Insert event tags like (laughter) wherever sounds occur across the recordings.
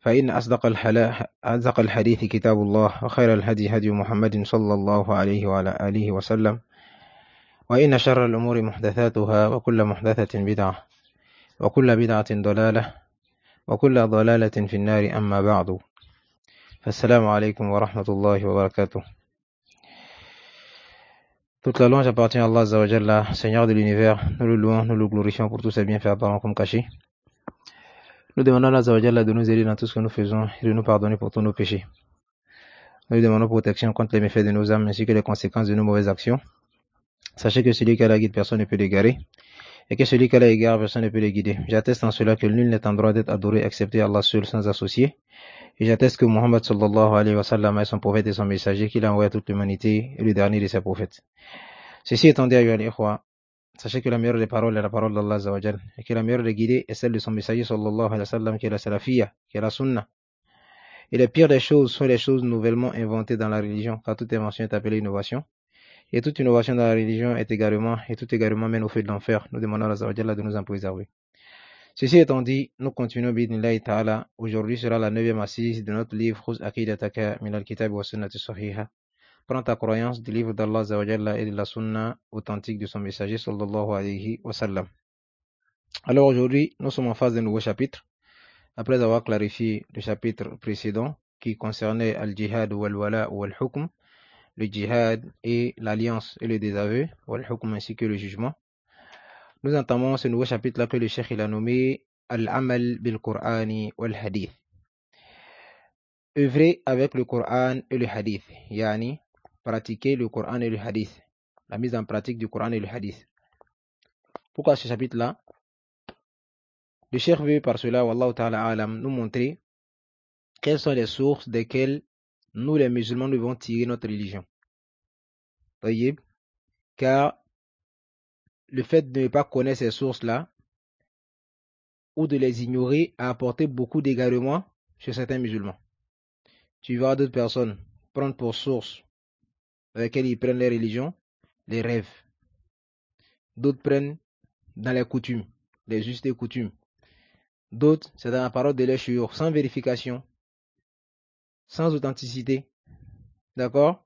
فإن أصدق, أصدق الحديث كتاب الله وخير الهدي هدي محمد صلى الله عليه وعلى آله وسلم وإن شر الأمور محدثاتها وكل محدثة بدعة وكل بدعة ضلالة وكل ضلالة في النار أما بعد فالسلام عليكم ورحمة الله وبركاته Toute la louange appartient à Allah Azza wa Jalla, Seigneur de l'univers. Nous le louons, nous le glorifions pour tous ses bienfaits apparents comme cachés. Nous demandons à Allah de nous aider dans tout ce que nous faisons et de nous pardonner pour tous nos péchés. Nous lui demandons protection contre les méfaits de nos âmes ainsi que les conséquences de nos mauvaises actions. Sachez que celui qui a la guide, personne ne peut l'égarer. Et que celui qui a la égare, personne ne peut le guider. J'atteste en cela que nul n'est en droit d'être adoré excepté Allah seul sans associé. Et j'atteste que Muhammad sallallahu alayhi wa sallam est son prophète et son messager qu'il a envoyé à toute l'humanité et le dernier de ses prophètes. Ceci étant dit, Sachez que la meilleure des paroles est la parole d'Allah et que la meilleure des guidées est celle de son messager sallallahu alayhi wa qui est la salafia, qui est la sunna. Et les pires des choses sont les choses nouvellement inventées dans la religion, car toute invention est appelée innovation. Et toute innovation dans la religion est également, et tout également mène au feu de l'enfer. Nous demandons à Allah de nous en préserver. Ceci étant dit, nous continuons ta'ala. Aujourd'hui sera la neuvième assise de notre livre Khuz Aqidataka min minal kitab wa Sunnati prends ta croyance du livre d'Allah et de la sunna authentique de son messager sallallahu alayhi wa Alors aujourd'hui, nous sommes en face d'un nouveau chapitre. Après avoir clarifié le chapitre précédent qui concernait al-jihad ou wala ou hukm le jihad et l'alliance et le désaveu, ou hukm ainsi que le jugement, nous entamons ce nouveau chapitre-là que le cheikh il a nommé Al-Amal bil-Qur'ani wal-Hadith. œuvrer avec le Coran et le Hadith, yani pratiquer le Coran et le Hadith. La mise en pratique du Coran et le Hadith. Pourquoi ce chapitre-là Le Cheikh veut par cela, Wallahu ta'ala nous montrer quelles sont les sources desquelles nous les musulmans devons tirer notre religion. Voyez Car le fait de ne pas connaître ces sources-là ou de les ignorer a apporté beaucoup d'égarements chez certains musulmans. Tu vois d'autres personnes prendre pour source avec lesquels ils prennent les religions, les rêves. D'autres prennent dans les coutumes, les justes coutumes. D'autres, c'est dans la parole de l'échure, sans vérification, sans authenticité. D'accord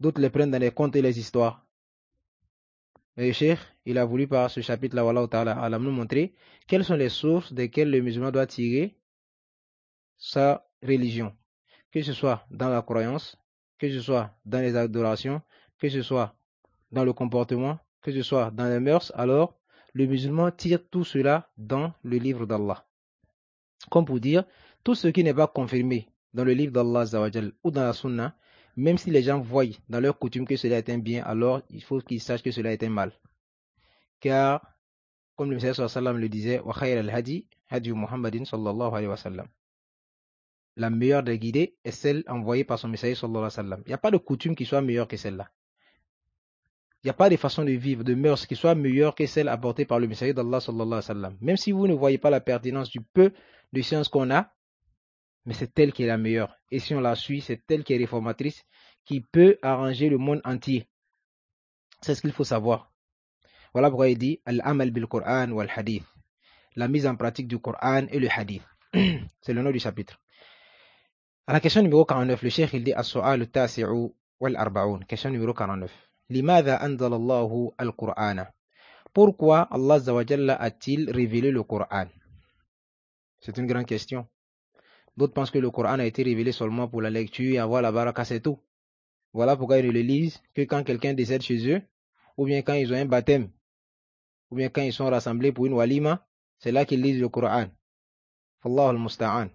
D'autres les prennent dans les contes et les histoires. Mais le il a voulu par ce chapitre-là, voilà, ta'ala, nous montrer quelles sont les sources desquelles le musulman doit tirer sa religion, que ce soit dans la croyance, que ce soit dans les adorations, que ce soit dans le comportement, que ce soit dans les mœurs, alors le musulman tire tout cela dans le livre d'Allah. Comme pour dire, tout ce qui n'est pas confirmé dans le livre d'Allah ou dans la sunna, même si les gens voient dans leur coutume que cela est un bien, alors il faut qu'ils sachent que cela est un mal. Car, comme le Messie le disait, wa khayr al-hadi, hadi Muhammadin sallallahu alayhi wa sallam la meilleure des guidées est celle envoyée par son messager sallallahu alayhi wa Il n'y a pas de coutume qui soit meilleure que celle-là. Il n'y a pas de façon de vivre, de mœurs qui soit meilleure que celle apportée par le messager d'Allah sallallahu alayhi wa Même si vous ne voyez pas la pertinence du peu de science qu'on a, mais c'est elle qui est la meilleure. Et si on la suit, c'est elle qui est réformatrice, qui peut arranger le monde entier. C'est ce qu'il faut savoir. Voilà pourquoi il dit Al-Amal bil Qur'an wal Hadith. La mise en pratique du Coran et le Hadith. (clears throat) C'est le nom du chapitre. على كيشن نيميرو 49 الشيخ يدي السؤال التاسع والأربعون كيشن نيميرو 49 لماذا أنزل الله القرآن Pourquoi Allah Zawajal a-t-il révélé le Coran C'est une grande question. D'autres pensent que le Coran a été révélé seulement pour la lecture et avoir la baraka, c'est tout. Voilà pourquoi ils ne le lisent que quand quelqu'un décède chez eux, ou bien quand ils ont un baptême, ou bien quand ils sont rassemblés pour une walima, c'est là qu'ils lisent le Coran. Fallahu al-musta'an.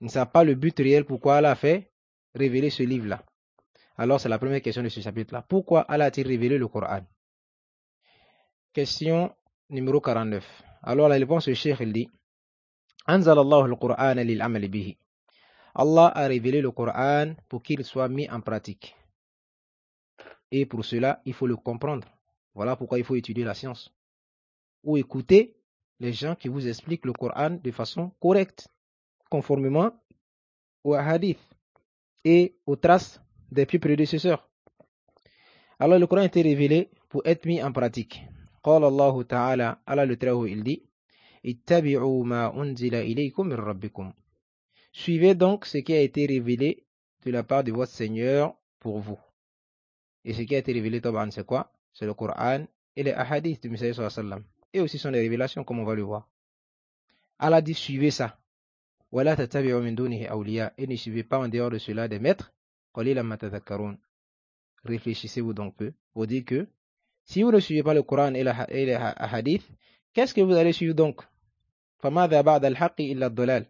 ne sait pas le but réel pourquoi Allah a fait révéler ce livre-là. Alors, c'est la première question de ce chapitre-là. Pourquoi Allah a-t-il révélé le Coran Question numéro 49. Alors, la réponse du Cheikh, il dit Allah a révélé le Coran pour qu'il soit mis en pratique. Et pour cela, il faut le comprendre. Voilà pourquoi il faut étudier la science. Ou écouter les gens qui vous expliquent le Coran de façon correcte conformément aux hadiths et aux traces des plus prédécesseurs. Alors le Coran a été révélé pour être mis en pratique. قال الله تعالى على il dit Suivez donc ce qui a été révélé de la part de votre Seigneur pour vous. Et ce qui a été révélé, c'est quoi C'est le Coran et les hadiths du Messiah sallam. Et aussi sont les révélations, comme on va le voir. Allah dit suivez ça. ولا تتبعوا من دونه أولياء et ne suivez pas en dehors de cela des maîtres قليلا ما تذكرون réfléchissez-vous donc peu vous dites que si vous ne suivez pas le Coran et, les hadiths qu'est-ce que vous allez suivre donc فماذا بعد الحق إلا الضلال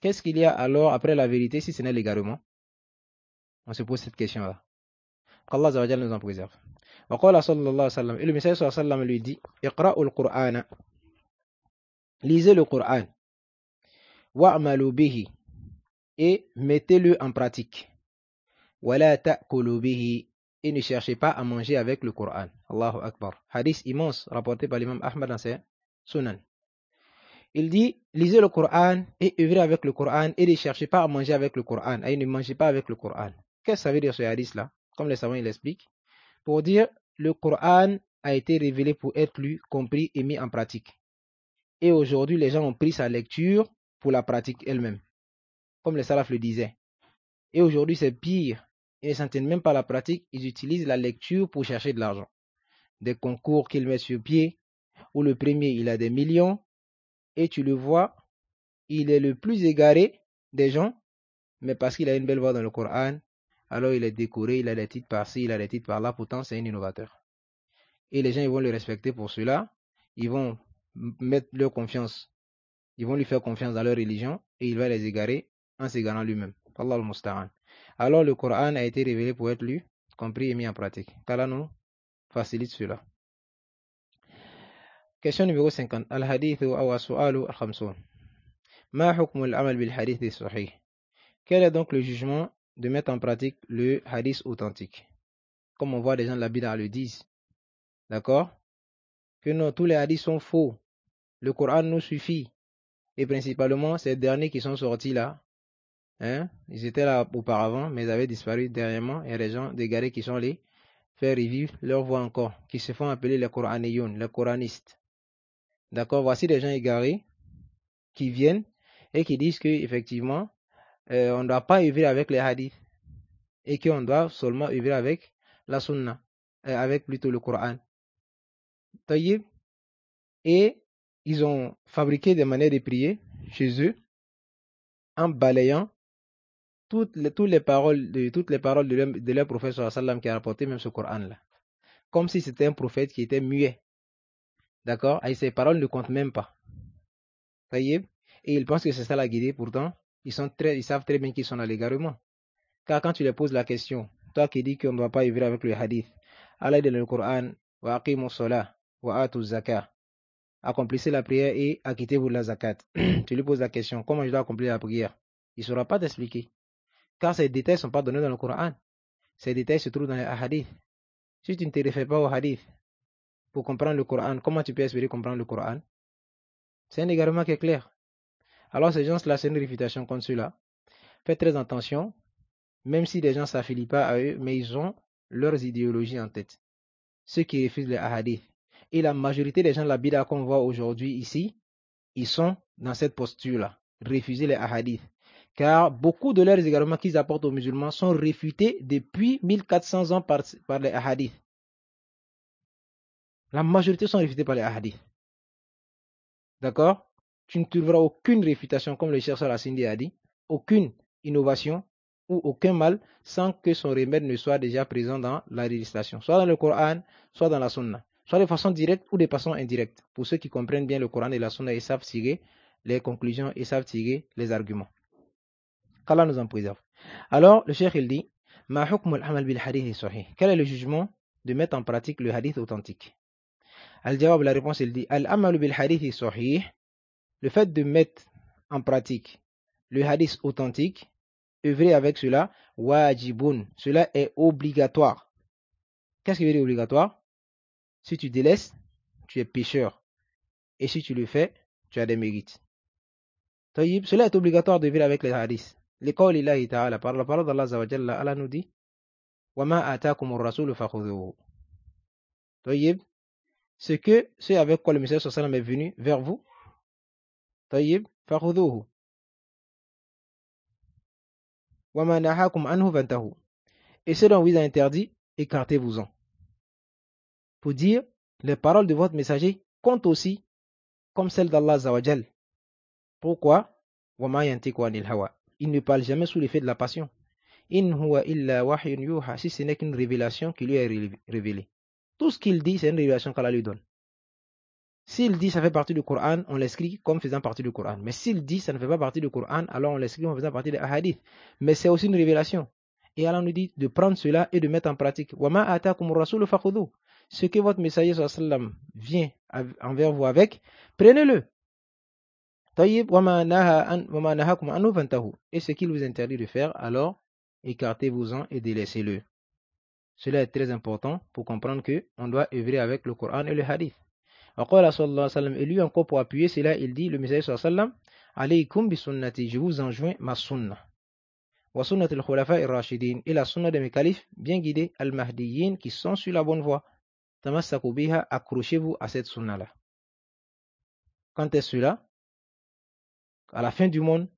qu'est-ce qu'il y a alors après la vérité si ce n'est l'égarement on se pose cette question là qu'Allah Zawajal nous en préserve وقال صلى الله عليه وسلم et le Messager صلى الله عليه وسلم lui dit اقرأوا القرآن lisez le Coran et mettez-le en pratique. et ne cherchez pas à manger avec le Coran. Allahu Akbar. Hadith immense rapporté par l'imam Ahmad dans ses Sunan. Il dit lisez le Coran et œuvrez avec le Coran et ne cherchez pas à manger avec le Coran et ne mangez pas avec le Coran. Qu'est-ce que ça veut dire ce hadith là Comme les savants l'expliquent, pour dire le Coran a été révélé pour être lu, compris et mis en pratique. Et aujourd'hui, les gens ont pris sa lecture pour la pratique elle-même, comme les salaf le disaient. Et aujourd'hui, c'est pire. Ils ne s'entendent même pas à la pratique, ils utilisent la lecture pour chercher de l'argent. Des concours qu'ils mettent sur pied, où le premier, il a des millions, et tu le vois, il est le plus égaré des gens, mais parce qu'il a une belle voix dans le Coran, alors il est décoré, il a des titres par-ci, il a des titres par-là, pourtant c'est un innovateur. Et les gens, ils vont le respecter pour cela, ils vont mettre leur confiance ils vont lui faire confiance dans leur religion et il va les égarer en s'égarant lui-même. Allah Alors le Coran a été révélé pour être lu, compris et mis en pratique. Qu'Allah nous facilite cela. Question numéro 50. Al-hadith ou sualu al-khamsoun. Ma amal bil hadith Quel est donc le jugement de mettre en pratique le hadith authentique Comme on voit des gens de la Bida le disent. D'accord Que non, tous les hadiths sont faux. Le Coran nous suffit. Et principalement, ces derniers qui sont sortis là, hein, ils étaient là auparavant, mais ils avaient disparu dernièrement. Et les gens garés qui sont les faire revivre leur voix encore, qui se font appeler les Coraniyoun, les Coranistes. D'accord Voici des gens égarés qui viennent et qui disent qu'effectivement, effectivement euh, on ne doit pas vivre avec les hadiths et qu'on doit seulement vivre avec la sunna, euh, avec plutôt le Coran. Et ils ont fabriqué des manières de prier chez eux en balayant toutes les, paroles de toutes les paroles de leur, de prophète sallam qui a rapporté même ce Coran là comme si c'était un prophète qui était muet d'accord et ses paroles ne comptent même pas voyez et ils pensent que c'est ça la guider pourtant ils sont très ils savent très bien qu'ils sont à l'égarement car quand tu leur poses la question toi qui dis qu'on ne doit pas vivre avec le hadith l'aide de le Coran wa aqimu salah wa atu zakah accomplissez la prière et acquittez-vous de la zakat. (clears throat) tu lui poses la question, comment je dois accomplir la prière Il ne saura pas t'expliquer. Car ces détails ne sont pas donnés dans le Coran. Ces détails se trouvent dans les hadiths. Si tu ne te réfères pas aux hadith pour comprendre le Coran, comment tu peux espérer comprendre le Coran C'est un égarement qui est clair. Alors ces gens-là, c'est une réfutation contre cela. Faites très attention, même si des gens ne s'affilient pas à eux, mais ils ont leurs idéologies en tête. Ceux qui refusent les hadiths et la majorité des gens de la Bida qu'on voit aujourd'hui ici, ils sont dans cette posture-là, refuser les hadiths. Car beaucoup de leurs égarements qu'ils apportent aux musulmans sont réfutés depuis 1400 ans par, les hadiths. La majorité sont réfutés par les hadiths. D'accord Tu ne trouveras aucune réfutation, comme le chercheur Assindi a dit, aucune innovation ou aucun mal sans que son remède ne soit déjà présent dans la législation, soit dans le Coran, soit dans la Sunna soit de façon directe ou de façon indirecte. Pour ceux qui comprennent bien le Coran et la Sunna, ils savent tirer les conclusions, et savent tirer les arguments. nous en préserve. Alors, le cheikh, il dit, Ma amal bil hadith Quel est le jugement de mettre en pratique le hadith authentique Al-Jawab, la réponse, il dit, Al-amal bil Le fait de mettre en pratique le hadith authentique, œuvrer avec cela, wajibun. Cela est obligatoire. Qu'est-ce qui veut dire obligatoire si tu délaisses, tu es pécheur. Et si tu le fais, tu as des mérites. Taïb, cela est obligatoire de vivre avec les hadiths. L'école ilahi ta'ala, par la parole d'Allah Zawajalla, Allah nous dit Wama atakum rasul Taïb, ce que ce avec quoi le message sallam est venu vers vous, Taïb, Wa Wama nahakum anhu vantahu. Et ce dont vous a interdit, écartez-vous-en pour dire les paroles de votre messager comptent aussi comme celles d'Allah Pourquoi Il ne parle jamais sous l'effet de la passion. si ce n'est qu'une révélation qui lui est révélée. Tout ce qu'il dit, c'est une révélation qu'Allah lui donne. S'il dit ça fait partie du Coran, on l'écrit comme faisant partie du Coran. Mais s'il dit ça ne fait pas partie du Coran, alors on l'écrit comme faisant partie des hadiths. Mais c'est aussi une révélation. Et Allah nous dit de prendre cela et de mettre en pratique ce que votre messager vient envers vous avec, prenez-le. Et ce qu'il vous interdit de faire, alors écartez-vous-en et délaissez-le. Cela est très important pour comprendre que on doit œuvrer avec le Coran et le Hadith. Et lui encore pour appuyer cela, il dit le messager sallam Alaykum je vous enjoins ma sunnah. rashidin et la sunna de mes califs, bien guidés al-mahdiyin qui sont sur la bonne voie. Tamassakou biha, accrochez-vous à cette sunna-là. Quand est cela À la fin du monde,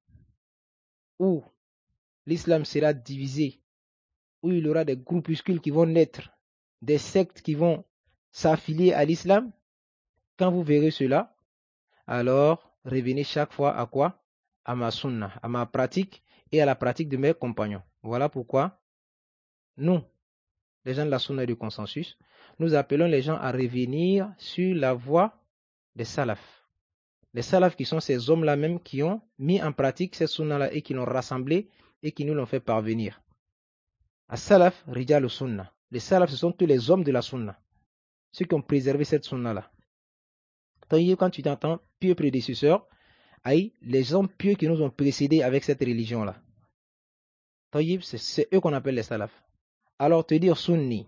où l'islam sera divisé, où il y aura des groupuscules qui vont naître, des sectes qui vont s'affilier à l'islam, quand vous verrez cela, alors revenez chaque fois à quoi À ma sunna, à ma pratique et à la pratique de mes compagnons. Voilà pourquoi nous, les gens de la sunna et du consensus, nous appelons les gens à revenir sur la voie des salaf Les salafs qui sont ces hommes-là même qui ont mis en pratique ces sunna là et qui l'ont rassemblé et qui nous l'ont fait parvenir. À salaf rijal sunna. Les salafs, ce sont tous les hommes de la sunna, ceux qui ont préservé cette sunna-là. Quand tu t'entends pieux prédécesseur, aïe, les hommes pieux qui nous ont précédés avec cette religion-là. Tayyib, c'est eux qu'on appelle les salafs. Alors te dire sunni,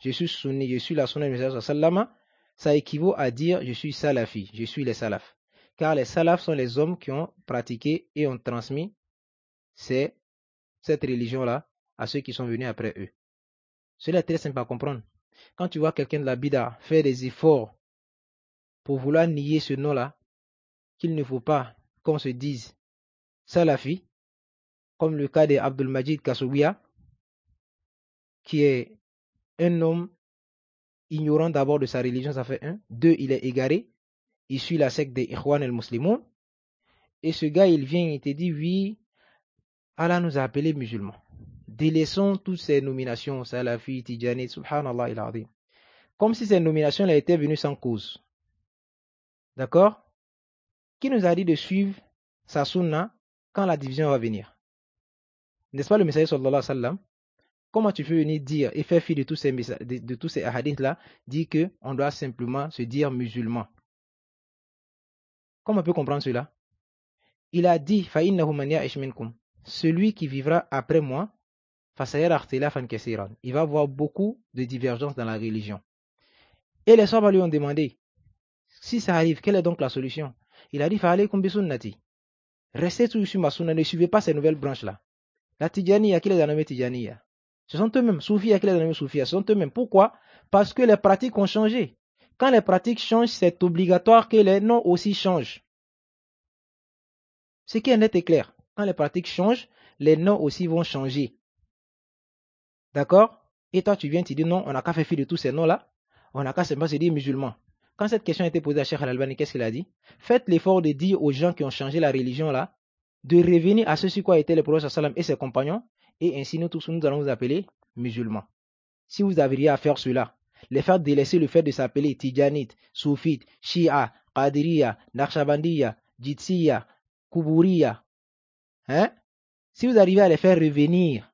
je suis sunni, je suis la sunna du message Salama, ça équivaut à dire je suis salafi, je suis les salaf. Car les salafs sont les hommes qui ont pratiqué et ont transmis cette religion-là à ceux qui sont venus après eux. Cela est très simple à comprendre. Quand tu vois quelqu'un de la bida faire des efforts pour vouloir nier ce nom-là, qu'il ne faut pas qu'on se dise salafi, comme le cas de Abdul Majid qui est un homme ignorant d'abord de sa religion, ça fait un. Deux, il est égaré. Il suit la secte des Ikhwan el musulmans. Et ce gars, il vient, il te dit, oui, Allah nous a appelés musulmans. Délaissons toutes ces nominations, Salafi, Tijani, Subhanallah, il a dit. Comme si ces nominations étaient venues sans cause. D'accord Qui nous a dit de suivre sa sunna quand la division va venir N'est-ce pas le message sallallahu alayhi wa sallam Comment tu peux venir dire et faire fi de tous ces, de, tous ces hadiths-là, dire qu'on doit simplement se dire musulman Comment on peut comprendre cela Il a dit Celui qui vivra après moi, il va avoir beaucoup de divergences dans la religion. Et les sahabas lui ont demandé Si ça arrive, quelle est donc la solution Il a dit Restez sur ma sunna, ne suivez pas ces nouvelles branches-là. La Tijaniya, qui est la Tijaniya ce sont eux-mêmes, soufis avec les amis soufis, ce sont eux-mêmes. Pourquoi Parce que les pratiques ont changé. Quand les pratiques changent, c'est obligatoire que les noms aussi changent. Ce qui est net et clair. Quand les pratiques changent, les noms aussi vont changer. D'accord Et toi, tu viens, tu dis non, on n'a qu'à faire fi de tous ces noms-là. On n'a qu'à simplement se dire musulman. Quand cette question a été posée à Cheikh Al-Albani, qu'est-ce qu'il a dit Faites l'effort de dire aux gens qui ont changé la religion là, de revenir à ce sur quoi été le prophète sallam et ses compagnons et ainsi nous tous nous allons nous appeler musulmans. Si vous arrivez à faire cela, les faire délaisser le fait de s'appeler Tijanite, Soufite, Shia, Qadiriya, nakhshabandiya, Jitsiya, koubouriya, hein? si vous arrivez à les faire revenir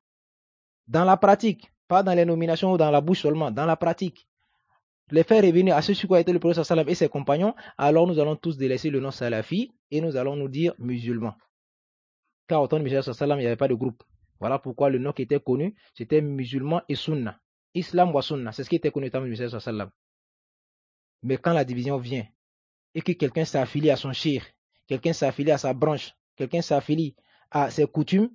dans la pratique, pas dans les nominations ou dans la bouche seulement, dans la pratique, les faire revenir à ce sur quoi était le prophète sallam et ses compagnons, alors nous allons tous délaisser le nom salafi et nous allons nous dire musulmans. Car au temps de Michel sallam, il n'y avait pas de groupe. Voilà pourquoi le nom qui était connu, c'était musulman et sunna. Islam wa sunna, c'est ce qui était connu dans le sallam. Mais quand la division vient et que quelqu'un s'affilie à son chir, quelqu'un s'affilie à sa branche, quelqu'un s'affilie à ses coutumes,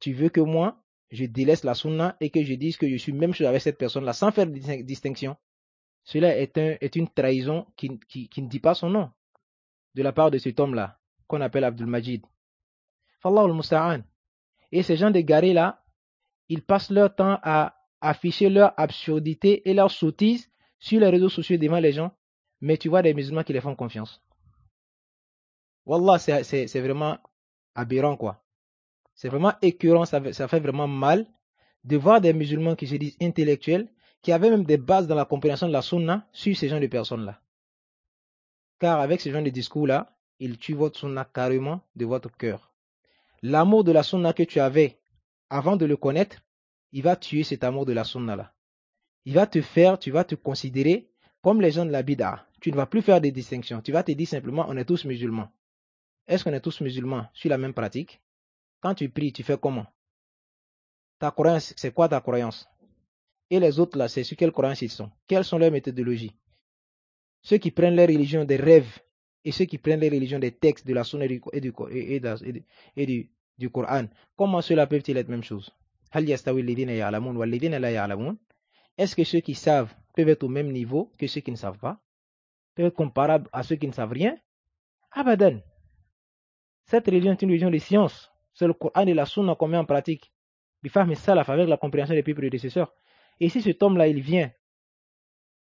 tu veux que moi, je délaisse la sunna et que je dise que je suis même chose avec cette personne-là sans faire de distinction. Cela est, une trahison qui, ne dit pas son nom de la part de cet homme-là qu'on appelle Abdul Majid. Fallahu al-Musta'an. Et ces gens de garés là ils passent leur temps à afficher leur absurdité et leur sottise sur les réseaux sociaux devant les gens, mais tu vois des musulmans qui les font confiance. Wallah, c'est vraiment aberrant, quoi. C'est vraiment écœurant, ça, fait vraiment mal de voir des musulmans qui se disent intellectuels, qui avaient même des bases dans la compréhension de la sunna sur ces gens de personnes-là. Car avec ces gens de discours-là, ils tuent votre sunna carrément de votre cœur. L'amour de la sunna que tu avais avant de le connaître, il va tuer cet amour de la sunna là. Il va te faire, tu vas te considérer comme les gens de la bid'a. Tu ne vas plus faire des distinctions. Tu vas te dire simplement, on est tous musulmans. Est-ce qu'on est tous musulmans sur la même pratique Quand tu pries, tu fais comment Ta croyance, c'est quoi ta croyance Et les autres là, c'est sur quelle croyance ils sont Quelles sont leurs méthodologies Ceux qui prennent leur religion des rêves et ceux qui prennent les religions des textes de la sunna et du, Coran. Comment cela peut-il être même chose Est-ce que ceux qui savent peuvent être au même niveau que ceux qui ne savent pas Peuvent être comparables à ceux qui ne savent rien Abadan. Cette religion est une religion de science. C'est le Coran et la sunna qu'on met en pratique. Bifah salaf avec la compréhension des peuples prédécesseurs. Et si cet homme-là, il vient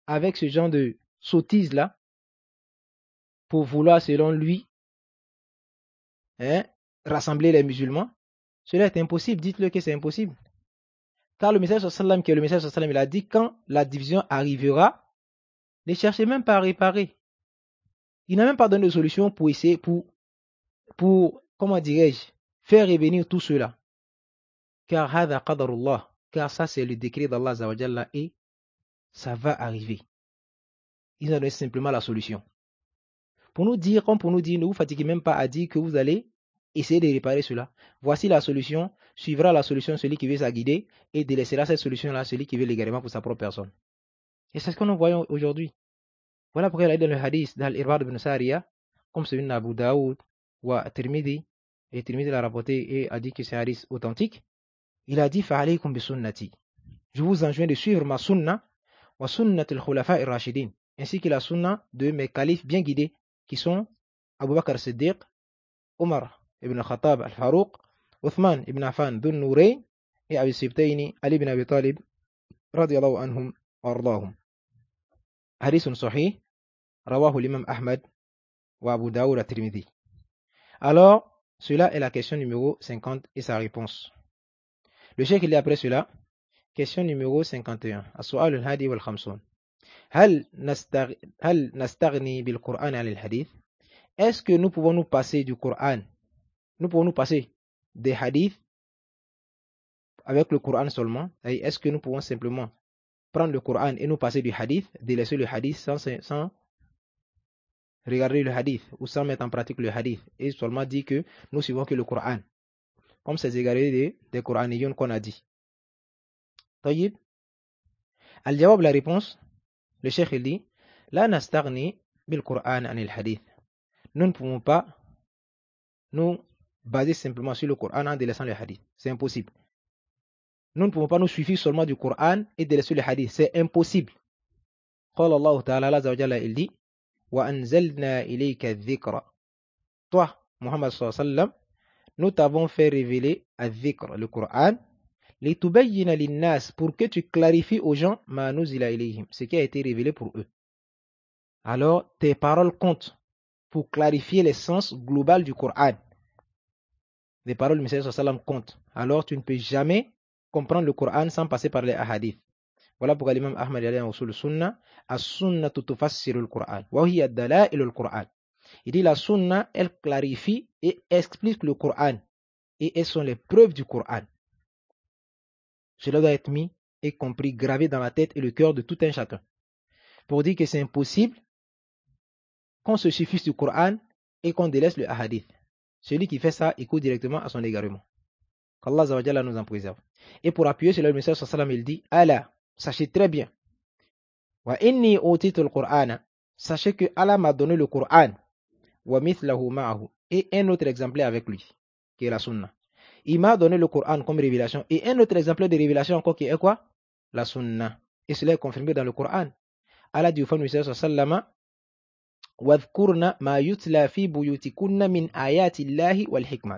avec ce genre de sottise-là, pour vouloir, selon lui, hein, rassembler les musulmans, cela est impossible. Dites-le que c'est impossible. Car le message sallam, le message sallam, il a dit quand la division arrivera, ne cherchez même pas à réparer. Il n'a même pas donné de solution pour essayer, pour, pour comment dirais-je, faire revenir tout cela. Car car ça c'est le décret d'Allah et ça va arriver. Ils ont donné simplement la solution. Pour nous dire, comme pour nous dire, ne vous fatiguez même pas à dire que vous allez essayer de réparer cela. Voici la solution, suivra la solution celui qui veut sa guider et délaissera cette solution-là celui qui veut légalement pour sa propre personne. Et c'est ce que nous voyons aujourd'hui. Voilà pourquoi il dit dans le hadith d'Al-Irbad ibn Sariya, comme celui d'Abu Daoud ou à Tirmidhi, et Tirmidhi l'a rapporté et a dit que c'est un hadith authentique, il a dit Fa'alaykum bi sunnati. Je vous enjoins de suivre ma sunna wa ainsi que la sunna de mes califes bien guidés qui sont Abu Bakr Siddiq, Omar ibn Khattab al-Farouq, Othman ibn Affan dun Nourayn et Abi Sibtaini Ali ibn Abi Talib radiyallahu anhum وأرضاهم حديث صحيح rawahu l'imam Ahmad wa Abu Daoud al-Tirmidhi Alors, cela est la question numéro 50 et sa réponse. Le chèque il est après cela, question numéro 51. al-hadi wal-khamsoun. Est-ce que nous pouvons nous passer du Coran Nous pouvons nous passer des hadiths avec le Coran seulement Est-ce que nous pouvons simplement prendre le Coran et nous passer du hadith, délaisser le hadith sans, regarder le hadith ou sans mettre en pratique le hadith et seulement dire que nous suivons que le Coran comme c'est égarés des, des qu'on a dit. Al-Jawab, la réponse, Le il dit La nastagni bil Qur'an anil hadith. Nous ne pouvons pas nous baser simplement sur le Coran en délaissant le hadith. C'est impossible. Nous ne pouvons pas nous suivre seulement du Coran et délaisser le hadith. C'est impossible. قال الله تعالى عز وجل il dit وأنزلنا إليك الذكر toi Muhammad sallallahu alayhi wa sallam nous t'avons fait révéler الذكر le Coran pour que tu clarifies aux gens ce qui a été révélé pour eux. Alors tes paroles comptent pour clarifier sens global du Coran. Les paroles du Messie sallam comptent. Alors tu ne peux jamais comprendre le Coran sans passer par les hadiths. Voilà pourquoi l'imam Ahmad sunna, sunnah al-Qur'an wa hiya Il dit la sunna elle clarifie et explique le Coran et elles sont les preuves du Coran. Cela doit être mis et compris, gravé dans la tête et le cœur de tout un chacun. Pour dire que c'est impossible qu'on se suffise du Coran et qu'on délaisse le hadith. Celui qui fait ça écoute directement à son égarement. Qu'Allah nous en préserve. Et pour appuyer cela, le message sallam il dit Allah, sachez très bien. Wa inni le Qur'an. Sachez que Allah m'a donné le Coran. Wa ma'ahu. Et un autre exemplaire avec lui, qui est la Sunna il m'a donné le Coran comme révélation. Et un autre exemple de révélation encore qui est quoi La Sunna. Et cela est confirmé dans le Coran. Allah dit au la sallallahu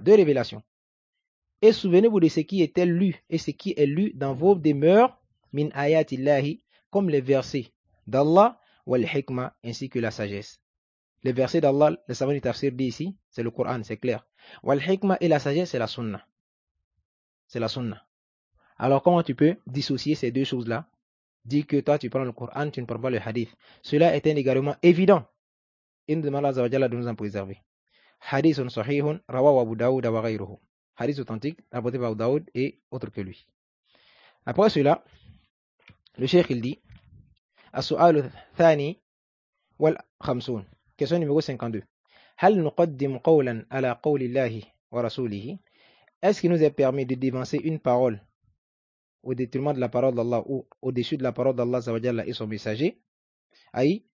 Deux révélations. Et souvenez-vous de ce qui était lu et ce qui est lu dans vos demeures, min comme les versets d'Allah, ainsi que la sagesse. Les versets d'Allah, le savant du tafsir dit ici, c'est le Coran, c'est clair. et la sagesse, c'est la sunna c'est la sunna. Alors comment tu peux dissocier ces deux choses-là Dis que toi tu prends le Coran, tu ne prends pas le hadith. Cela est un égarement évident. Et nous demandons à de nous en préserver. Hadith sahihun Abu Daoud Hadith authentique rapporté par Abu Daoud et autre que lui. Après cela, le cheikh il dit Question numéro Question numéro 52 هل نقدم قولا على قول الله ورسوله est-ce qu'il nous est permis de dévancer une parole au détriment de la parole d'Allah ou au-dessus de la parole d'Allah et son messager Aïe,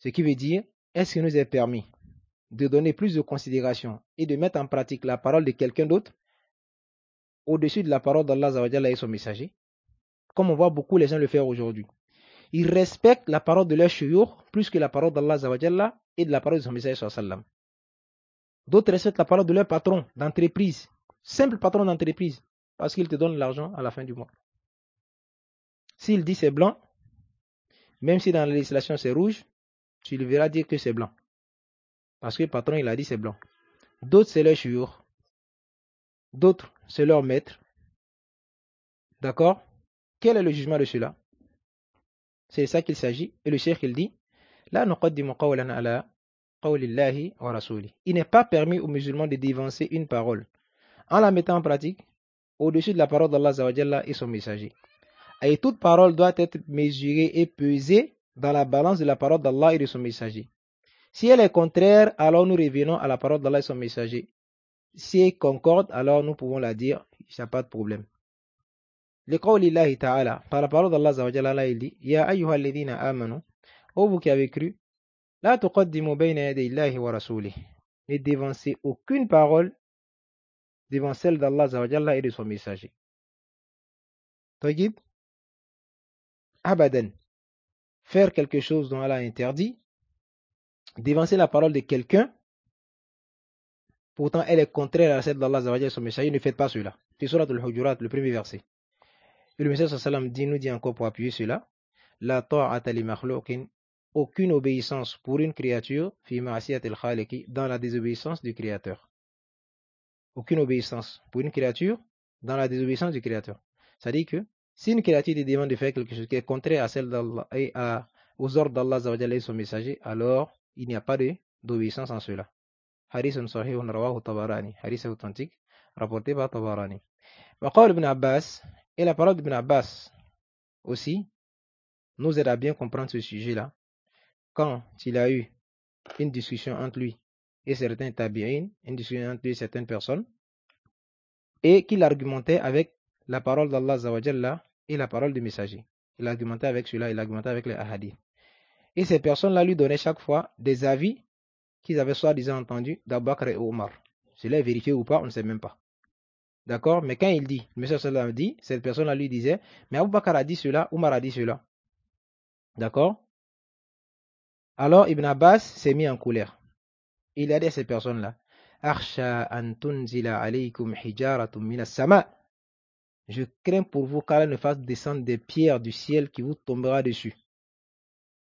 ce qui veut dire, est-ce qu'il nous est permis de donner plus de considération et de mettre en pratique la parole de quelqu'un d'autre au-dessus de la parole d'Allah et son messager Comme on voit beaucoup les gens le faire aujourd'hui. Ils respectent la parole de leur shuyur plus que la parole d'Allah et de la parole de son messager. D'autres respectent la parole de leur patron d'entreprise simple patron d'entreprise parce qu'il te donne l'argent à la fin du mois. S'il dit c'est blanc, même si dans la législation c'est rouge, tu le verras dire que c'est blanc. Parce que le patron, il a dit c'est blanc. D'autres, c'est leur jour. D'autres, c'est leur maître. D'accord Quel est le jugement de cela C'est ça qu'il s'agit. Et le cheikh, il dit Il n'est pas permis aux musulmans de dévancer une parole en la mettant en pratique au-dessus de la parole d'Allah et son messager. Et toute parole doit être mesurée et pesée dans la balance de la parole d'Allah et de son messager. Si elle est contraire, alors nous revenons à la parole d'Allah et son messager. Si elle concorde, alors nous pouvons la dire, il n'y a pas de problème. Allah ta'ala, par la parole d'Allah, il dit, Ya amanu, ô vous qui avez cru, la tuqaddimu bayna yadayillahi wa Ne dévancez aucune parole devant celle d'Allah et de son messager. Tayyib, abadan, faire quelque chose dont Allah interdit, dévancer la parole de quelqu'un, pourtant elle est contraire à celle d'Allah et de son messager, ne faites pas cela. C'est surat al-Hujurat, le premier verset. Et le messager sallam dit, nous dit encore pour appuyer cela, la ta'ata li aucune obéissance pour une créature, fi ma'asiyat al-khaliqi, dans la désobéissance du créateur aucune obéissance pour une créature dans la désobéissance du Créateur. C'est-à-dire que si une créature te demande de faire quelque chose qui est contraire à celle et aux ordres d'Allah et son messager, alors il n'y a pas d'obéissance en cela. Haris sahih authentique rapporté par Tabarani. ibn Abbas et la parole d'Ibn Abbas aussi nous aide à bien comprendre ce sujet-là. Quand il a eu une discussion entre lui et certains tabi'in, certaines personnes, et qu'il argumentait avec la parole d'Allah et la parole du messager. Il argumentait avec cela, il argumentait avec les hadiths. Et ces personnes-là lui donnaient chaque fois des avis qu'ils avaient soi-disant entendus Bakr et Omar. Cela est vérifié ou pas, on ne sait même pas. D'accord Mais quand il dit, le Salah dit, cette personne-là lui disait, mais Abu Bakr a dit cela, Omar a dit cela. D'accord Alors Ibn Abbas s'est mis en colère. Il a dit à ces personnes-là, Je crains pour vous qu'Allah ne fasse descendre des pierres du ciel qui vous tombera dessus.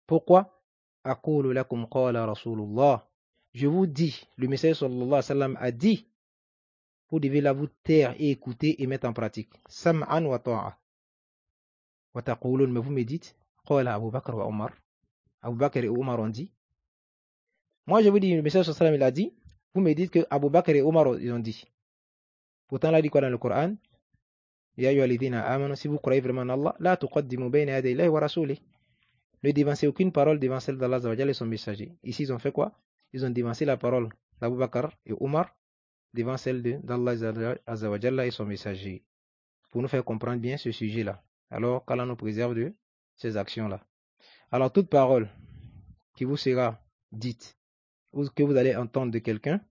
Pourquoi Je vous dis, le messager sallallahu alayhi wa sallam a dit, vous devez la vous taire et écouter et mettre en pratique. Sam'an wa Wa mais vous me Qala Abu wa Omar. Abu Bakr et Omar ont dit, moi, je vous dis, le message sallam, il a dit, vous me dites que Abu Bakr et Omar, ils ont dit. Pourtant, là, il dit quoi dans le Coran Ya si vous croyez vraiment en Allah, la a bayna lèvres wa Ne dévancez aucune parole devant celle d'Allah et son messager. Ici, ils ont fait quoi Ils ont dévancé la parole d'Abu Bakr et Omar devant celle d'Allah et son messager. Pour nous faire comprendre bien ce sujet-là. Alors qu'Allah nous préserve de ces actions-là. Alors toute parole qui vous sera dite que vous allez entendre de quelqu'un,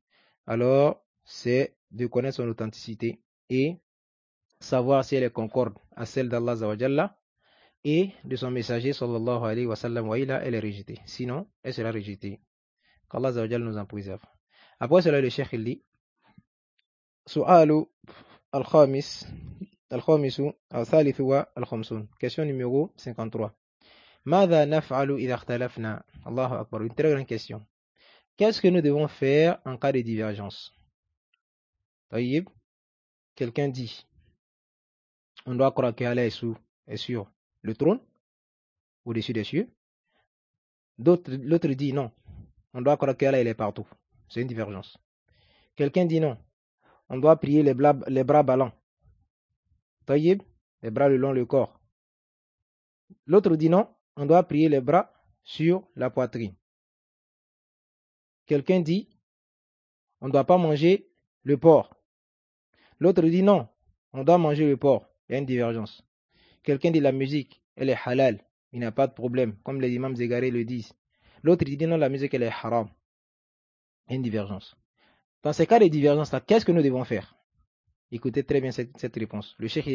alors c'est de connaître son authenticité et savoir si elle est concorde à celle d'Allah et de son messager sallallahu alayhi wa sallam wa ila, elle est rejetée. Sinon, elle sera rejetée. Qu'Allah nous en préserve. Après cela, le cheikh il dit Question numéro 53. ماذا نفعل إذا اختلفنا une très grande question Qu'est-ce que nous devons faire en cas de divergence Quelqu'un dit, on doit croire qu'Allah est, est sur le trône, au-dessus des cieux. L'autre dit non, on doit croire qu'Allah est partout. C'est une divergence. Quelqu'un dit non, on doit prier les, bras, les bras ballants. Taïb, les bras le long du corps. L'autre dit non, on doit prier les bras sur la poitrine. Quelqu'un dit, on ne doit pas manger le porc. L'autre dit non, on doit manger le porc. Il y a une divergence. Quelqu'un dit la musique, elle est halal, il n'y a pas de problème, comme les imams égarés le disent. L'autre dit non, la musique, elle est haram. Il y a une divergence. Dans ces cas de divergence-là, qu'est-ce que nous devons faire Écoutez très bien cette, réponse. Le Cheikh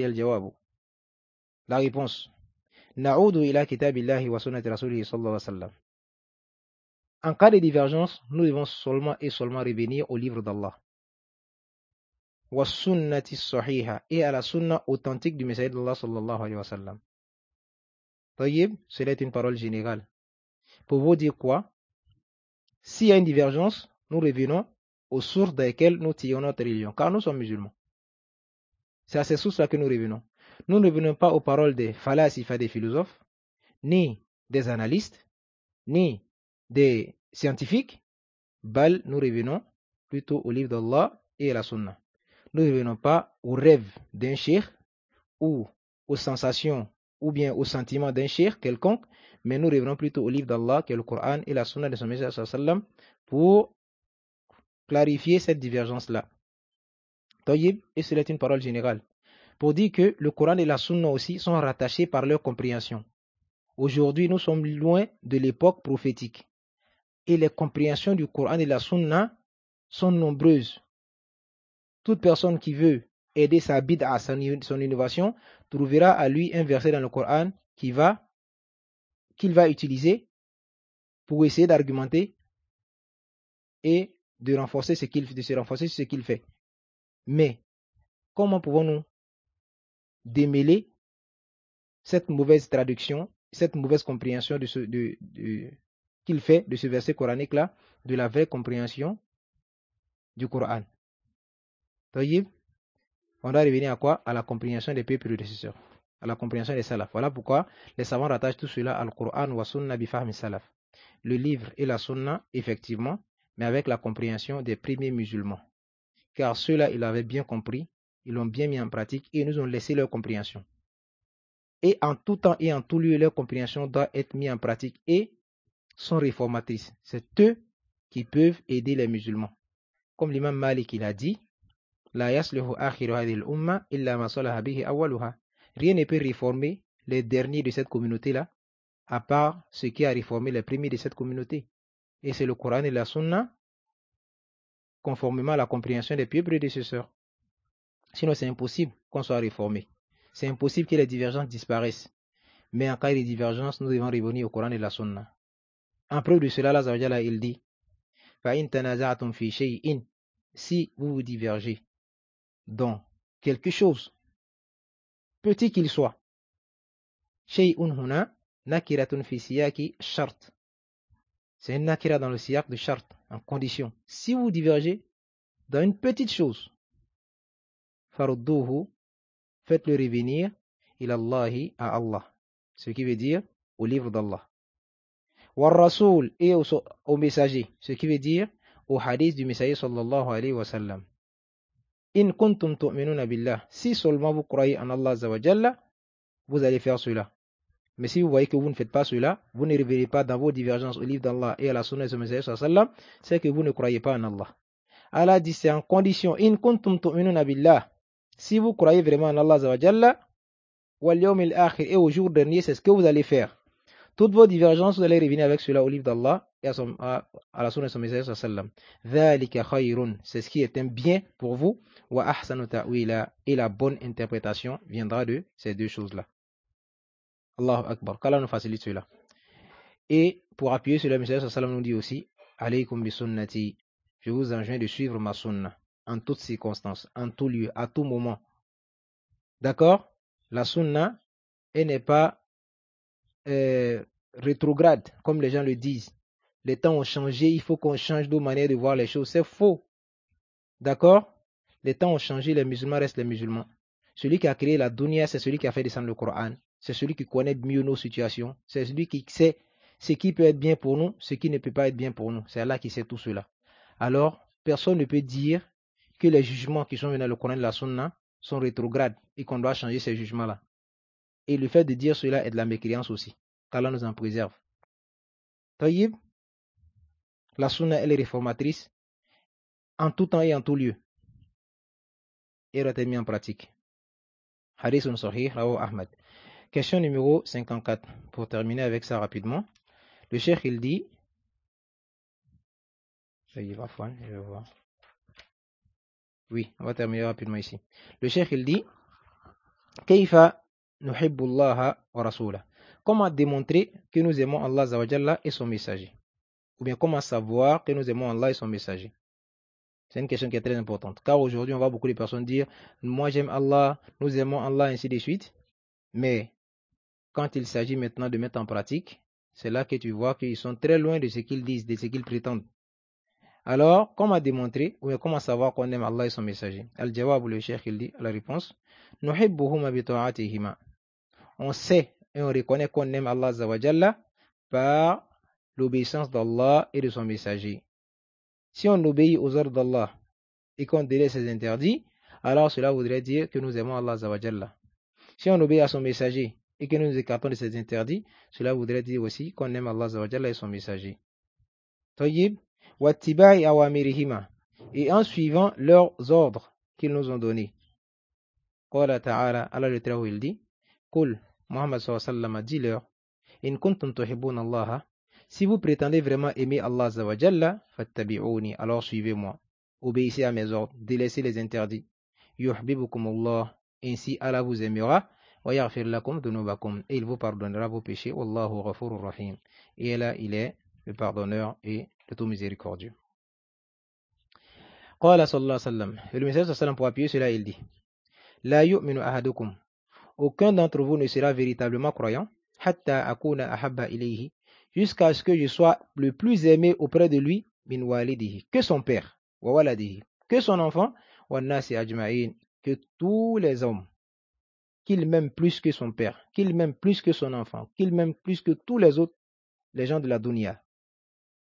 La réponse. il kitabillahi wa sallallahu alayhi wa sallam. En cas de divergence, nous devons seulement et seulement revenir au livre d'Allah. Et à la sunna authentique du messager d'Allah sallallahu alayhi wa sallam. Voyez, cela est une parole générale. Pour vous dire quoi S'il y a une divergence, nous revenons aux sources desquelles nous tirons notre religion, car nous sommes musulmans. C'est à ces sources-là que nous revenons. Nous ne revenons pas aux paroles des falasifas, des philosophes, ni des analystes, ni des scientifiques, bal, nous revenons plutôt au livre d'Allah et à la Sunna. Nous ne revenons pas au rêve d'un cheikh ou aux sensations ou bien aux sentiments d'un cheikh quelconque, mais nous revenons plutôt au livre d'Allah qui est le Coran et la Sunna de son message pour clarifier cette divergence-là. Tayyib, et cela est une parole générale, pour dire que le Coran et la Sunna aussi sont rattachés par leur compréhension. Aujourd'hui, nous sommes loin de l'époque prophétique et les compréhensions du Coran et de la Sunna sont nombreuses. Toute personne qui veut aider sa à son, son innovation, trouvera à lui un verset dans le Coran qu'il va, qu'il va utiliser pour essayer d'argumenter et de renforcer ce qu'il de se renforcer sur ce qu'il fait. Mais comment pouvons-nous démêler cette mauvaise traduction, cette mauvaise compréhension de, ce, de, qu'il fait de ce verset coranique-là, de la vraie compréhension du Coran. on doit revenir à quoi À la compréhension des peuples prédécesseurs, à la compréhension des salafs. Voilà pourquoi les savants rattachent tout cela au Coran wa sunna bifahmi salaf. Le livre et la sunna, effectivement, mais avec la compréhension des premiers musulmans. Car ceux-là, ils l'avaient bien compris, ils l'ont bien mis en pratique et ils nous ont laissé leur compréhension. Et en tout temps et en tout lieu, leur compréhension doit être mise en pratique et sont réformatrices. C'est eux qui peuvent aider les musulmans. Comme l'imam Malik il a dit, Rien ne peut réformer les derniers de cette communauté-là, à part ce qui a réformé les premiers de cette communauté. Et c'est le Coran et la Sunna, conformément à la compréhension des pieux prédécesseurs. Sinon, c'est impossible qu'on soit réformé. C'est impossible que les divergences disparaissent. Mais en cas de divergence, nous devons revenir au Coran et la Sunna. En preuve de cela, Allah il dit Si vous vous divergez dans quelque chose, petit qu'il soit, c'est une nakira dans le siyak de shart, en condition. Si vous divergez dans une petite chose, faites-le revenir ilallahi à Allah. Ce qui veut dire au livre d'Allah et au, messager, ce qui veut dire au hadith du messager sallallahu alayhi wa sallam. In kuntum tu'minuna si seulement vous croyez en Allah vous allez faire cela. Mais si vous voyez que vous ne faites pas cela, vous ne révélez pas dans vos divergences au livre d'Allah et à la sunna du messager sallallahu alayhi wa sallam, c'est que vous ne croyez pas en Allah. Allah dit c'est en condition in kuntum tu'minuna Si vous croyez vraiment en Allah et au jour dernier, c'est ce que vous allez faire. Toutes vos divergences, vous allez revenir avec cela au livre d'Allah et à, son, à, à, la sunna de son message sallam. C'est ce qui est un bien pour vous. Et la bonne interprétation viendra de ces deux choses-là. Allahu Akbar. Qu'Allah nous facilite cela. Et pour appuyer sur le message sallam nous dit aussi Alaykum bi Je vous enjoins de suivre ma sunna en toutes circonstances, en tout lieu, à tout moment. D'accord La sunna, elle n'est pas euh, rétrograde, comme les gens le disent. Les temps ont changé, il faut qu'on change de manières de voir les choses. C'est faux. D'accord Les temps ont changé, les musulmans restent les musulmans. Celui qui a créé la dunya, c'est celui qui a fait descendre le Coran. C'est celui qui connaît mieux nos situations. C'est celui qui sait ce qui peut être bien pour nous, ce qui ne peut pas être bien pour nous. C'est Allah qui sait tout cela. Alors, personne ne peut dire que les jugements qui sont venus dans le Coran de la Sunna sont rétrogrades et qu'on doit changer ces jugements-là. Et le fait de dire cela est de la mécréance aussi. Qu'Allah nous en préserve. Taïb, la sunna, elle est réformatrice en tout temps et en tout lieu. Et elle a été mise en pratique. Hadith Sahih, Ahmad. Question numéro 54, pour terminer avec ça rapidement. Le cheikh, il dit... Oui, on va terminer rapidement ici. Le cheikh, il dit... Comment démontrer que nous aimons Allah et son messager Ou bien comment savoir que nous aimons Allah et son messager C'est une question qui est très importante. Car aujourd'hui, on voit beaucoup de personnes dire Moi j'aime Allah, nous aimons Allah, ainsi de suite. Mais quand il s'agit maintenant de mettre en pratique, c'est là que tu vois qu'ils sont très loin de ce qu'ils disent, de ce qu'ils prétendent. Alors, comment démontrer ou bien comment savoir qu'on aime Allah et son messager Al-Jawab, le cheikh, il dit la réponse on sait et on reconnaît qu'on aime Allah par l'obéissance d'Allah et de son messager. Si on obéit aux ordres d'Allah et qu'on délaisse ses interdits, alors cela voudrait dire que nous aimons Allah Si on obéit à son messager et que nous nous écartons de ses interdits, cela voudrait dire aussi qu'on aime Allah et son messager. et en suivant leurs ordres qu'ils nous ont donnés. Allah Ta'ala, le très il dit, wa sallam dit-leur In kuntum Allah. Si vous prétendez vraiment aimer Allah Azawajalla, fattabi'uni, alors suivez-moi. Obéissez à mes ordres, délaissez les interdits. ainsi Allah vous aimera. Wa lakum dunubakum, et il vous pardonnera vos péchés. Wallahu ghafurur rahim. Et là, il est le pardonneur et le tout miséricordieux. Qala sallallahu alayhi wa sallam. Et le message sallam pour appuyer cela, il dit La yu'minu ahadukum aucun d'entre vous ne sera véritablement croyant, hatta jusqu'à ce que je sois le plus aimé auprès de lui, min que son père, wa que son enfant, wa que tous les hommes, qu'il m'aime plus que son père, qu'il m'aime plus que son enfant, qu'il m'aime plus que tous les autres, les gens de la dunya.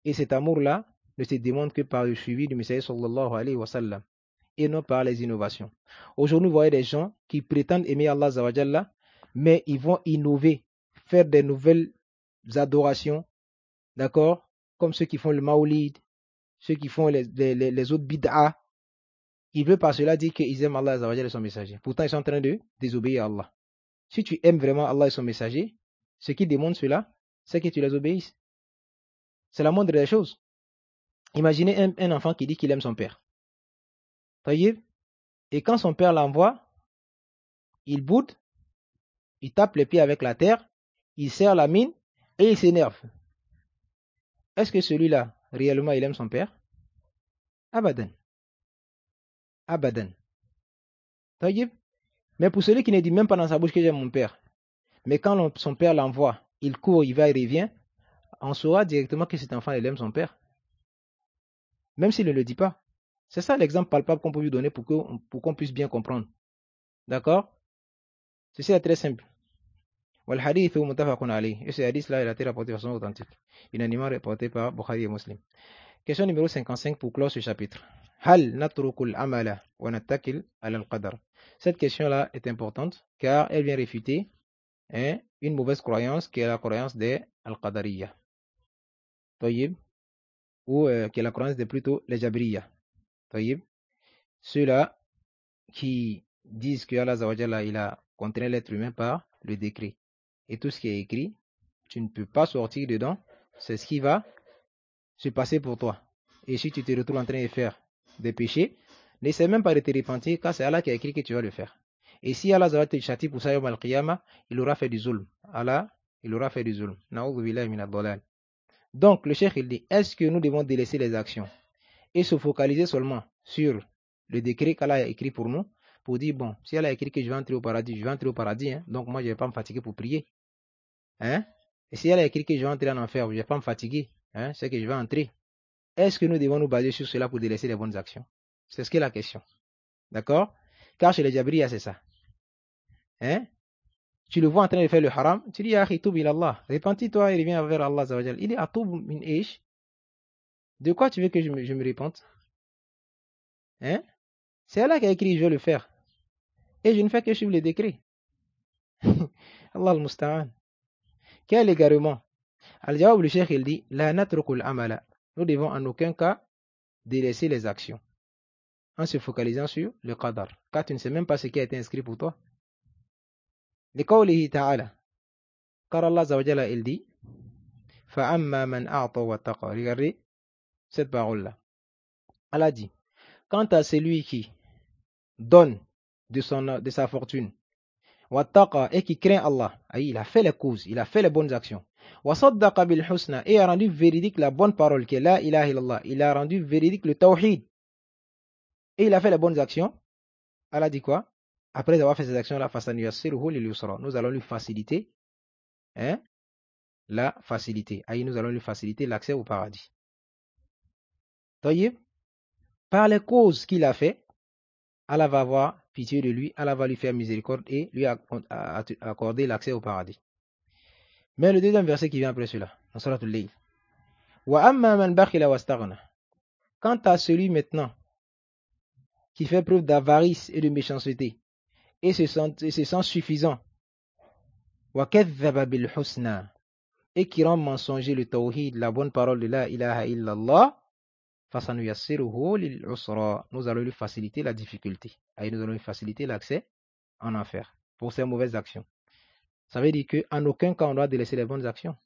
Et cet amour-là ne se démontre que par le suivi du Messie sallallahu alayhi wa sallam et non par les innovations. Aujourd'hui, vous voyez des gens qui prétendent aimer Allah mais ils vont innover, faire des nouvelles adorations, d'accord Comme ceux qui font le maulid ceux qui font les, autres bid'a. Ils veut par cela dire qu'ils aiment Allah et son messager. Pourtant, ils sont en train de désobéir à Allah. Si tu aimes vraiment Allah et son messager, ce qui démontre cela, c'est que tu les obéisses. C'est la moindre des choses. Imaginez un enfant qui dit qu'il aime son père. Et quand son père l'envoie, il boude, il tape les pieds avec la terre, il serre la mine et il s'énerve. Est-ce que celui-là, réellement, il aime son père Abadan. Abadan. Mais pour celui qui ne dit même pas dans sa bouche que j'aime mon père, mais quand son père l'envoie, il court, il va et revient, on saura directement que cet enfant, il aime son père. Même s'il ne le dit pas. C'est ça l'exemple palpable qu'on peut lui donner pour qu'on puisse bien comprendre. D'accord Ceci est très simple. Et ce hadith-là, il a été rapporté de façon authentique. Unanimement rapporté par Bukhari et Muslim. Question numéro 55 pour clore ce chapitre. Hal amala wa al Cette question-là est importante car elle vient réfuter hein, une mauvaise croyance qui est la croyance des al qadariyya Ou euh, qui est la croyance des plutôt les jabriya. Ceux-là qui disent que Allah il a contraint l'être humain par le décret. Et tout ce qui est écrit, tu ne peux pas sortir dedans. C'est ce qui va se passer pour toi. Et si tu te retrouves en train de faire des péchés, n'essaie même pas de te repentir car c'est Allah qui a écrit que tu vas le faire. Et si Allah te châtie pour ça, il aura fait du zulm. Allah, il aura fait du zulm. Donc le cheikh, il dit, est-ce que nous devons délaisser les actions et se focaliser seulement sur le décret qu'Allah a écrit pour nous, pour dire, bon, si Allah a écrit que je vais entrer au paradis, je vais entrer au paradis, hein. donc moi je ne vais pas me fatiguer pour prier. Hein? Et si elle a écrit que je vais entrer en enfer, je ne vais pas me fatiguer, hein, c'est que je vais entrer. Est-ce que nous devons nous baser sur cela pour délaisser les bonnes actions C'est ce qu'est la question. D'accord Car chez les Jabriya, c'est ça. Hein? Tu le vois en train de faire le haram, tu dis, Ah, Allah, répentis-toi et reviens vers Allah. Il est à min ish, de quoi tu veux que je me, je Hein C'est Allah qui a écrit, je vais le faire. Et je ne fais que suivre les décrets. (laughs) Allah le mustaan Quel égarement Al-Jawab, le cheikh, il dit La natrukul amala. Nous devons en aucun cas délaisser les actions en se focalisant sur le qadar, car tu ne sais même pas ce qui a été inscrit pour toi. لقوله ta'ala. car Allah il dit regardez cette parole-là. Allah dit, quant à celui qui donne de, son, de sa fortune, et qui craint Allah, il a fait les causes, il a fait les bonnes actions, et a rendu véridique la bonne parole qui est la il a rendu véridique le tawhid, et il a fait les bonnes actions, Allah a dit quoi Après avoir fait ces actions-là, nous allons lui faciliter hein, la facilité. nous allons lui faciliter l'accès au paradis par les causes qu'il a fait, Allah va avoir pitié de lui, Allah va lui faire miséricorde et lui accorder l'accès au paradis. Mais le deuxième verset qui vient après cela, dans al Quant à celui maintenant qui fait preuve d'avarice et de méchanceté et se sent, et se suffisant, et qui rend mensonger le tawhid, la bonne parole de la ilaha illallah, à nous allons lui faciliter la difficulté. Et nous allons lui faciliter l'accès en enfer pour ses mauvaises actions. Ça veut dire qu'en aucun cas on doit délaisser les bonnes actions.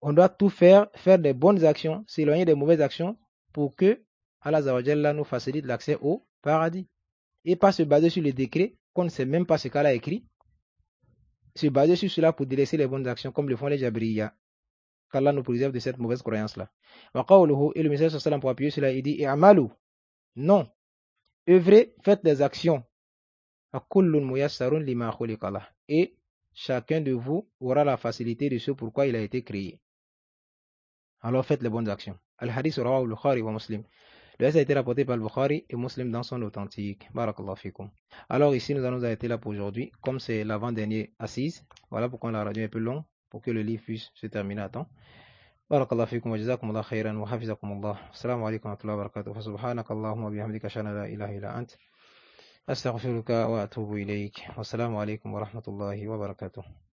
On doit tout faire, faire des bonnes actions, s'éloigner des mauvaises actions pour que Allah nous facilite l'accès au paradis. Et pas se baser sur les décrets qu'on ne sait même pas ce qu'Allah a écrit. Se baser sur cela pour délaisser les bonnes actions comme le font les Jabriya qu'Allah nous préserve de cette mauvaise croyance-là. Et le message sallam pour appuyer cela, il dit I'malu. Non. Œuvrez, faites des actions. Et chacun de vous aura la facilité de ce pourquoi il a été créé. Alors faites les bonnes actions. Al-Hadith al-Bukhari wa Muslim. Le reste a été rapporté par Al-Bukhari et Muslim dans son authentique. Barakallah fikum. Alors ici, nous allons arrêter là pour aujourd'hui. Comme c'est l'avant-dernier assise, voilà pourquoi la radio est un peu longue. pour que le livre puisse se terminer à temps. بارك الله فيكم وجزاكم الله خيرا وحفظكم الله السلام عليكم ورحمة الله وبركاته سبحانك اللهم وبحمدك أشهد أن لا إله إلا أنت أستغفرك وأتوب إليك والسلام عليكم ورحمة الله وبركاته